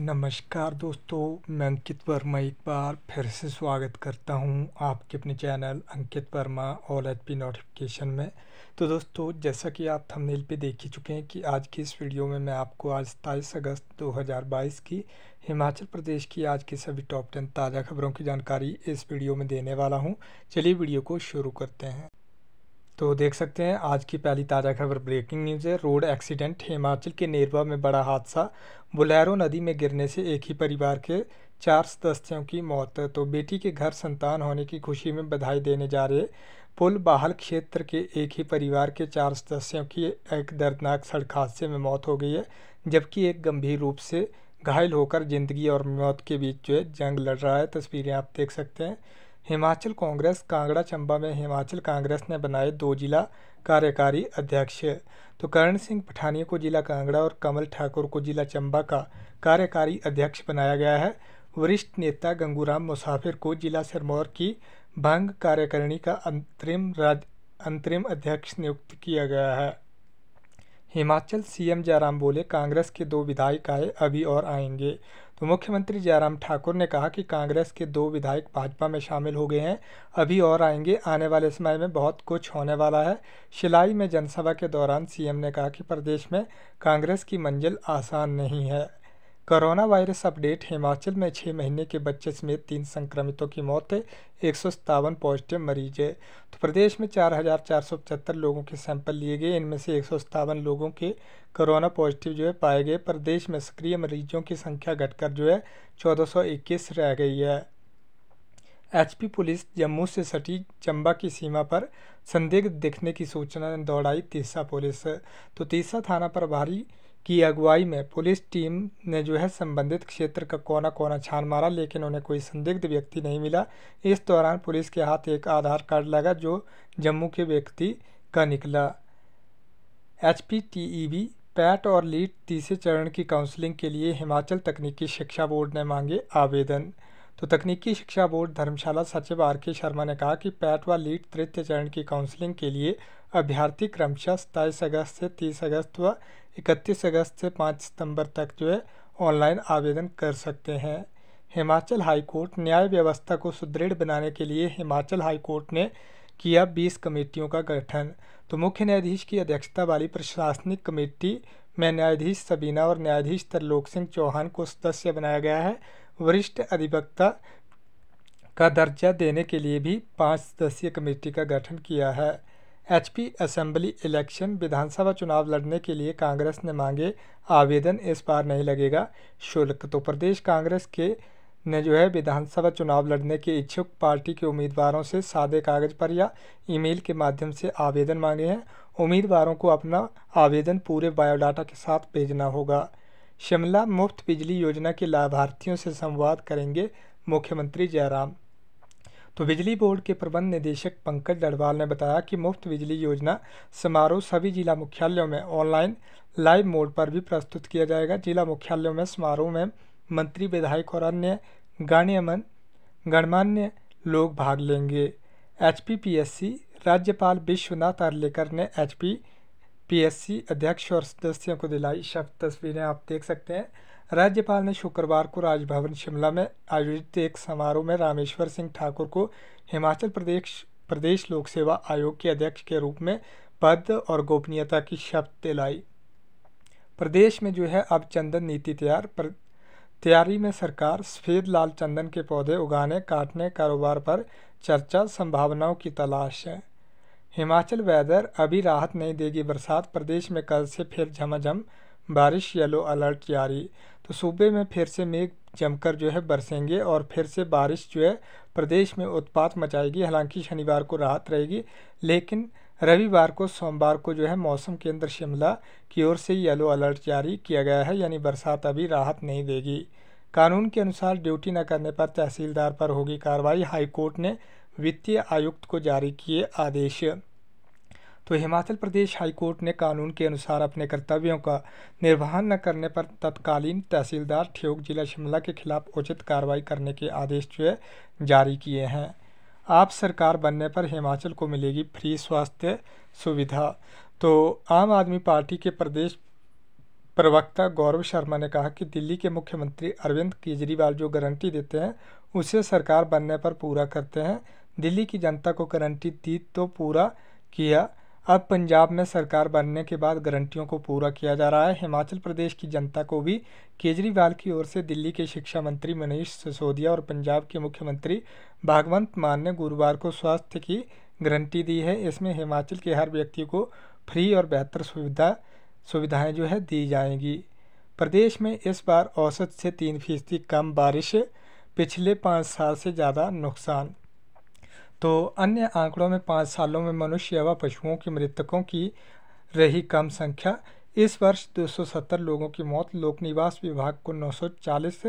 नमस्कार दोस्तों मैं अंकित वर्मा एक बार फिर से स्वागत करता हूं आपके अपने channel Ankit Verma all H P notification में तो दोस्तों जैसा कि आप थंबनेल पे देख ही चुके हैं कि आज की इस वीडियो में मैं आपको आज सताईस अगस्त 2022 की हिमाचल प्रदेश की आज की सभी टॉप टेन ताज़ा खबरों की जानकारी इस वीडियो में देने वाला हूँ चलिए वीडियो को शुरू करते हैं तो देख सकते हैं आज की पहली ताज़ा खबर ब्रेकिंग न्यूज़ है रोड एक्सीडेंट हिमाचल के नेरवा में बड़ा हादसा बुलैरो नदी में गिरने से एक ही परिवार के चार सदस्यों की मौत तो बेटी के घर संतान होने की खुशी में बधाई देने जा रहे पुल बाहल क्षेत्र के एक ही परिवार के चार सदस्यों की एक दर्दनाक सड़क हादसे में मौत हो गई है जबकि एक गंभीर रूप से घायल होकर जिंदगी और मौत के बीच जो है जंग लड़ रहा है तस्वीरें आप देख सकते हैं हिमाचल कांग्रेस कांगड़ा चंबा में हिमाचल कांग्रेस ने बनाए दो जिला कार्यकारी अध्यक्ष तो करण सिंह पठानिया को जिला कांगड़ा और कमल ठाकुर को जिला चंबा का कार्यकारी अध्यक्ष बनाया गया है वरिष्ठ नेता गंगूराम मुसाफिर को जिला सिरमौर की भंग कार्यकारिणी का अंतरिम राज अंतरिम अध्यक्ष नियुक्त किया गया है हिमाचल सीएम जयराम बोले कांग्रेस के दो विधायक आए अभी और आएंगे तो मुख्यमंत्री जयराम ठाकुर ने कहा कि कांग्रेस के दो विधायक भाजपा में शामिल हो गए हैं अभी और आएंगे आने वाले समय में बहुत कुछ होने वाला है शिलाई में जनसभा के दौरान सीएम ने कहा कि प्रदेश में कांग्रेस की मंजिल आसान नहीं है कोरोना वायरस अपडेट हिमाचल में छः महीने के बच्चे समेत तीन संक्रमितों की मौत है एक सौ सतावन पॉजिटिव मरीज है तो प्रदेश में चार हज़ार चार सौ पचहत्तर लोगों के सैंपल लिए गए इनमें से एक सौ सत्तावन लोगों के कोरोना पॉजिटिव जो है पाए गए प्रदेश में सक्रिय मरीजों की संख्या घटकर जो है चौदह सौ इक्कीस रह गई है एचपी पुलिस जम्मू से सटी चंबा की सीमा पर संदिग्ध दिखने की सूचना ने दौड़ाई तीसा पुलिस तो तीसा थाना प्रभारी की अगुवाई में पुलिस टीम ने जो है संबंधित क्षेत्र का कोना कोना छान मारा लेकिन उन्हें कोई संदिग्ध व्यक्ति नहीं मिला इस दौरान पुलिस के हाथ एक आधार कार्ड लगा जो जम्मू के व्यक्ति का निकला एच पी टी ई पैट और लीड तीसरे चरण की काउंसलिंग के लिए हिमाचल तकनीकी शिक्षा बोर्ड ने मांगे आवेदन तो तकनीकी शिक्षा बोर्ड धर्मशाला सचिव आर के शर्मा ने कहा कि पैट व लीड तृतीय चरण की काउंसलिंग के लिए अभ्यर्थी क्रमशः सत्ताईस अगस्त से तीस अगस्त व इकतीस अगस्त से पाँच सितंबर तक जो है ऑनलाइन आवेदन कर सकते हैं हिमाचल हाईकोर्ट न्याय व्यवस्था को सुदृढ़ बनाने के लिए हिमाचल हाईकोर्ट ने किया बीस कमेटियों का गठन तो मुख्य न्यायाधीश की अध्यक्षता वाली प्रशासनिक कमेटी में न्यायाधीश सबीना और न्यायाधीश त्रिलोक सिंह चौहान को सदस्य बनाया गया है वरिष्ठ अधिवक्ता का दर्जा देने के लिए भी पाँच सदस्यीय कमेटी का गठन किया है एचपी असेंबली इलेक्शन विधानसभा चुनाव लड़ने के लिए कांग्रेस ने मांगे आवेदन इस बार नहीं लगेगा शुल्क तो प्रदेश कांग्रेस के ने जो है विधानसभा चुनाव लड़ने के इच्छुक पार्टी के उम्मीदवारों से सादे कागज पर या ईमेल के माध्यम से आवेदन मांगे हैं उम्मीदवारों को अपना आवेदन पूरे बायोडाटा के साथ भेजना होगा शिमला मुफ्त बिजली योजना के लाभार्थियों से संवाद करेंगे मुख्यमंत्री जयराम तो बिजली बोर्ड के प्रबंध निदेशक पंकज डड़वाल ने बताया कि मुफ्त बिजली योजना समारोह सभी जिला मुख्यालयों में ऑनलाइन लाइव मोड पर भी प्रस्तुत किया जाएगा जिला मुख्यालयों में समारोह में मंत्री विधायक और अन्य गण्यमन गणमान्य लोग भाग लेंगे एच राज्यपाल विश्वनाथ आर्लेकर ने एच पी अध्यक्ष और सदस्यों को दिलाई शब्द तस्वीरें आप देख सकते हैं राज्यपाल ने शुक्रवार को राजभवन शिमला में आयोजित एक समारोह में रामेश्वर सिंह ठाकुर को हिमाचल प्रदेश प्रदेश लोक सेवा आयोग के अध्यक्ष के रूप में पद और गोपनीयता की शपथ दिलाई प्रदेश में जो है अब चंदन नीति तैयार तैयारी में सरकार सफ़ेद लाल चंदन के पौधे उगाने काटने कारोबार पर चर्चा संभावनाओं की तलाश है हिमाचल वेदर अभी राहत नहीं देगी बरसात प्रदेश में कल से फिर झमाझम जम बारिश येलो अलर्ट जारी तो सूबे में फिर से मेघ जमकर जो है बरसेंगे और फिर से बारिश जो है प्रदेश में उत्पात मचाएगी हालांकि शनिवार को राहत रहेगी लेकिन रविवार को सोमवार को जो है मौसम केंद्र शिमला की ओर से येलो अलर्ट जारी किया गया है यानी बरसात अभी राहत नहीं देगी कानून के अनुसार ड्यूटी न करने पर तहसीलदार पर होगी कार्रवाई हाईकोर्ट ने वित्तीय आयुक्त को जारी किए आदेश तो हिमाचल प्रदेश हाईकोर्ट ने कानून के अनुसार अपने कर्तव्यों का निर्वहन न करने पर तत्कालीन तहसीलदार ठियोग जिला शिमला के खिलाफ उचित कार्रवाई करने के आदेश जो है जारी किए हैं आप सरकार बनने पर हिमाचल को मिलेगी फ्री स्वास्थ्य सुविधा तो आम आदमी पार्टी के प्रदेश प्रवक्ता गौरव शर्मा ने कहा कि दिल्ली के मुख्यमंत्री अरविंद केजरीवाल जो गारंटी देते हैं उसे सरकार बनने पर पूरा करते हैं दिल्ली की जनता को गारंटी दी तो पूरा किया अब पंजाब में सरकार बनने के बाद गारंटियों को पूरा किया जा रहा है हिमाचल प्रदेश की जनता को भी केजरीवाल की ओर से दिल्ली के शिक्षा मंत्री मनीष सिसोदिया और पंजाब के मुख्यमंत्री भागवंत मान ने गुरुवार को स्वास्थ्य की गारंटी दी है इसमें हिमाचल के हर व्यक्ति को फ्री और बेहतर सुविधा सुविधाएँ जो है दी जाएंगी प्रदेश में इस बार औसत से तीन फीसदी कम बारिश पिछले पाँच साल से ज़्यादा नुकसान तो अन्य आंकड़ों में पाँच सालों में मनुष्य एवं पशुओं की मृतकों की रही कम संख्या इस वर्ष 270 लोगों की मौत लोक निवास विभाग को 940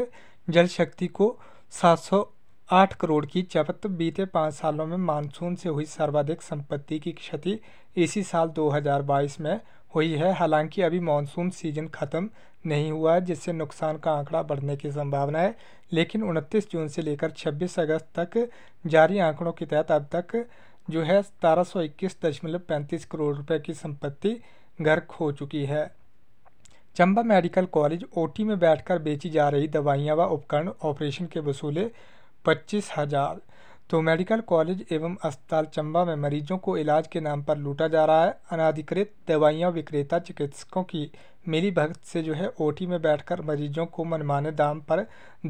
जल शक्ति को सात आठ करोड़ की चपत बीते पाँच सालों में मानसून से हुई सर्वाधिक संपत्ति की क्षति इसी साल 2022 में हुई है हालांकि अभी मानसून सीजन ख़त्म नहीं हुआ है जिससे नुकसान का आंकड़ा बढ़ने की संभावना है लेकिन 29 जून से लेकर 26 अगस्त तक जारी आंकड़ों के तहत अब तक जो है सतारह सौ इक्कीस दशमलव पैंतीस करोड़ रुपए की संपत्ति घर खो चुकी है चंबा मेडिकल कॉलेज ओटी में बैठकर बेची जा रही दवाइयाँ व उपकरण ऑपरेशन के वसूले पच्चीस हजार तो मेडिकल कॉलेज एवं अस्पताल चंबा में मरीजों को इलाज के नाम पर लूटा जा रहा है अनाधिकृत दवाइयाँ विक्रेता चिकित्सकों की मेरी भक्त से जो है ओटी में बैठकर मरीजों को मनमाने दाम पर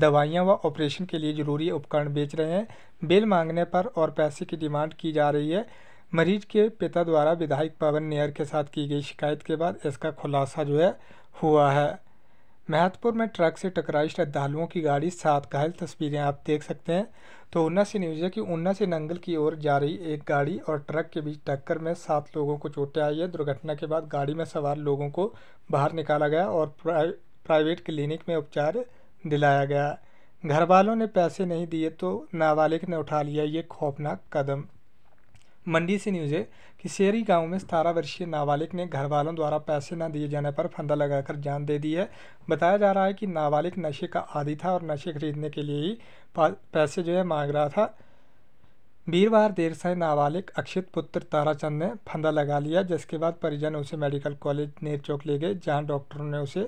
दवाइयाँ व ऑपरेशन के लिए जरूरी उपकरण बेच रहे हैं बिल मांगने पर और पैसे की डिमांड की जा रही है मरीज के पिता द्वारा विधायक पवन नेयर के साथ की गई शिकायत के बाद इसका खुलासा जो है हुआ है महतपुर में ट्रक से टकराई श्रद्धालुओं की गाड़ी सात घायल तस्वीरें आप देख सकते हैं तो ऊना से न्यूज़ है कि ऊना से नंगल की ओर जा रही एक गाड़ी और ट्रक के बीच टक्कर में सात लोगों को चोटें आई है दुर्घटना के बाद गाड़ी में सवार लोगों को बाहर निकाला गया और प्राइवेट क्लिनिक में उपचार दिलाया गया घर वालों ने पैसे नहीं दिए तो नाबालिग ने उठा लिया ये खौफनाक कदम मंडी से न्यूज़ है कि शेरी गांव में सतारह वर्षीय नाबालिग ने घर वालों द्वारा पैसे न दिए जाने पर फंदा लगाकर जान दे दी है बताया जा रहा है कि नाबालिग नशे का आदि था और नशे खरीदने के लिए ही पैसे जो है मांग रहा था वीरवार देर से नाबालिग अक्षित पुत्र ताराचंद ने फंदा लगा लिया जिसके बाद परिजन उसे मेडिकल कॉलेज नेर चौक ले गए जहाँ डॉक्टरों ने उसे